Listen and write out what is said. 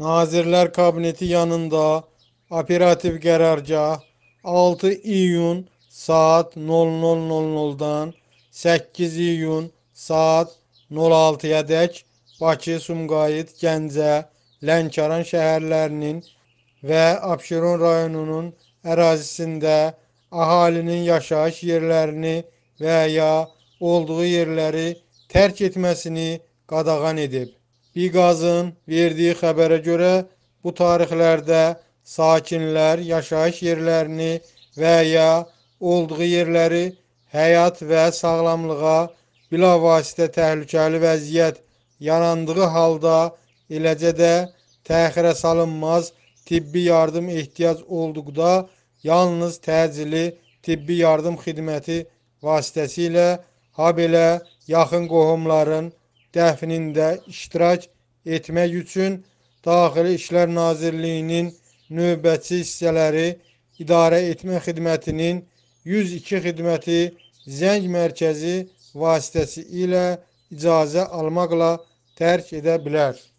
Nazirlər Kabineti yanında operativ qərargah 6 iyun saat 00.00-dan 8 iyun saat 06-yadək Bakı, Sumqayıt, Gəncə, Lənkəran şəhərlərinin və Abşeron rayonunun ərazisində əhalinin yaşayış yerlərini və ya olduğu yerləri tərk etməsini qadağan edib. Biqazın verdiyi xəbərə görə bu tarixlərdə sakinlər yaşayış yerlərini və ya olduğu yerləri həyat və sağlamlığa bilavasitə təhlükəli vəziyyət yarandığı halda eləcə də təxirə salınmaz tibbi yardım ehtiyac olduqda yalnız təcili tibbi yardım xidməti vasitəsilə habelə yaxın qohumların dəfnində iştirak etmək üçün Daxili İşlər Nazirliyinin növbəti hissələri idarə etmə xidmətinin 102 xidməti zəng mərkəzi vasitəsi ilə icazə almaqla tərk edə bilər.